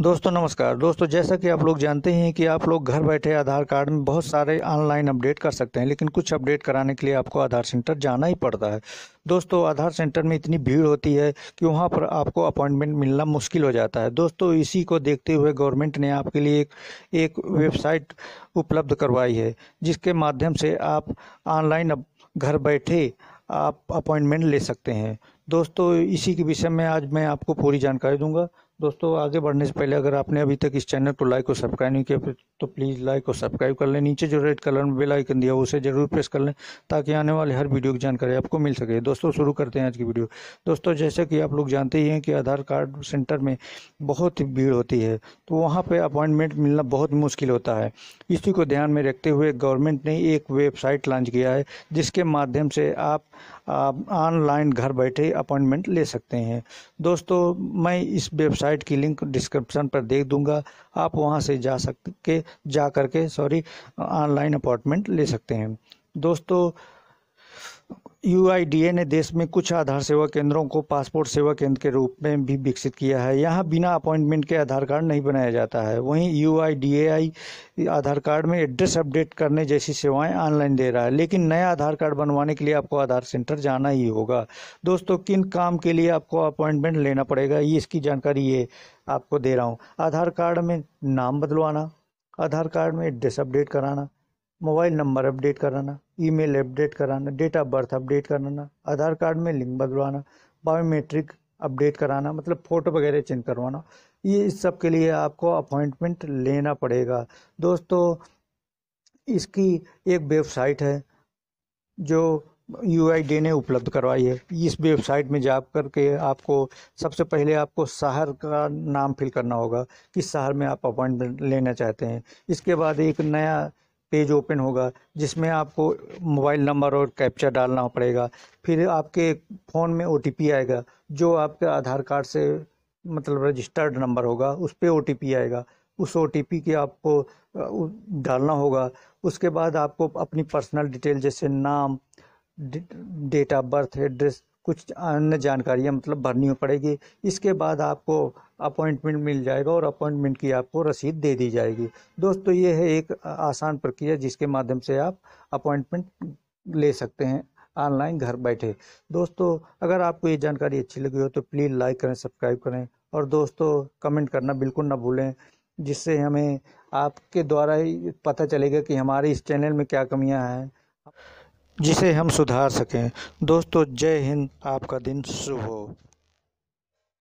दोस्तों नमस्कार दोस्तों जैसा कि आप लोग जानते हैं कि आप लोग घर बैठे आधार कार्ड में बहुत सारे ऑनलाइन अपडेट कर सकते हैं लेकिन कुछ अपडेट कराने के लिए आपको आधार सेंटर जाना ही पड़ता है दोस्तों आधार सेंटर में इतनी भीड़ होती है कि वहाँ पर आपको अपॉइंटमेंट मिलना मुश्किल हो जाता है दोस्तों इसी को देखते हुए गवर्नमेंट ने आपके लिए एक एक वेबसाइट उपलब्ध करवाई है जिसके माध्यम से आप ऑनलाइन घर बैठे आप अपॉइंटमेंट ले सकते हैं दोस्तों इसी के विषय में आज मैं आपको पूरी जानकारी दूंगा दोस्तों आगे बढ़ने से पहले अगर आपने अभी तक इस चैनल को लाइक और सब्सक्राइब नहीं किया तो प्लीज़ लाइक और सब्सक्राइब कर लें नीचे जो रेड कलर में बेल आइकन दिया उसे ज़रूर प्रेस कर लें ताकि आने वाले हर वीडियो की जानकारी आपको मिल सके दोस्तों शुरू करते हैं आज की वीडियो दोस्तों जैसे कि आप लोग जानते ही हैं कि आधार कार्ड सेंटर में बहुत भीड़ होती है तो वहाँ पर अपॉइंटमेंट मिलना बहुत मुश्किल होता है इसी को ध्यान में रखते हुए गवर्नमेंट ने एक वेबसाइट लॉन्च किया है जिसके माध्यम से आप ऑनलाइन घर बैठे अपॉइंटमेंट ले सकते हैं दोस्तों मैं इस वेबसाइट की लिंक डिस्क्रिप्शन पर देख दूंगा आप वहां से जा सक के जा करके सॉरी ऑनलाइन अपॉइंटमेंट ले सकते हैं दोस्तों यू ने देश में कुछ आधार सेवा केंद्रों को पासपोर्ट सेवा केंद्र के रूप में भी विकसित किया है यहाँ बिना अपॉइंटमेंट के आधार कार्ड नहीं बनाया जाता है वहीं यू आधार कार्ड में एड्रेस अपडेट करने जैसी सेवाएं ऑनलाइन दे रहा है लेकिन नया आधार कार्ड बनवाने के लिए आपको आधार सेंटर जाना ही होगा दोस्तों किन काम के लिए आपको अपॉइंटमेंट लेना पड़ेगा ये इसकी जानकारी ये आपको दे रहा हूँ आधार कार्ड में नाम बदलवाना आधार कार्ड में एड्रेस अपडेट कराना मोबाइल नंबर अपडेट कराना ईमेल अपडेट कराना डेट ऑफ बर्थ अपडेट कराना आधार कार्ड में लिंक बदलवाना बायोमेट्रिक अपडेट कराना मतलब फ़ोटो वगैरह चेंज करवाना ये इस सब के लिए आपको अपॉइंटमेंट लेना पड़ेगा दोस्तों इसकी एक वेबसाइट है जो यू ने उपलब्ध करवाई है इस वेबसाइट में जा करके आपको सबसे पहले आपको शहर का नाम फिल करना होगा किस शहर में आप अपॉइंटमेंट लेना चाहते हैं इसके बाद एक नया पेज ओपन होगा जिसमें आपको मोबाइल नंबर और कैप्चर डालना पड़ेगा फिर आपके फ़ोन में ओ आएगा जो आपके आधार कार्ड से मतलब रजिस्टर्ड नंबर होगा उस पर ओ आएगा उस ओ टी पी आपको डालना होगा उसके बाद आपको अपनी पर्सनल डिटेल जैसे नाम डेट ऑफ बर्थ एड्रेस कुछ अन्य जानकारियाँ मतलब भरनी पड़ेगी इसके बाद आपको अपॉइंटमेंट मिल जाएगा और अपॉइंटमेंट की आपको रसीद दे दी जाएगी दोस्तों ये है एक आसान प्रक्रिया जिसके माध्यम से आप अपॉइंटमेंट ले सकते हैं ऑनलाइन घर बैठे दोस्तों अगर आपको ये जानकारी अच्छी लगी हो तो प्लीज़ लाइक करें सब्सक्राइब करें और दोस्तों कमेंट करना बिल्कुल ना भूलें जिससे हमें आपके द्वारा ही पता चलेगा कि हमारे इस चैनल में क्या कमियां हैं जिसे हम सुधार सकें दोस्तों जय हिंद आपका दिन शुभ हो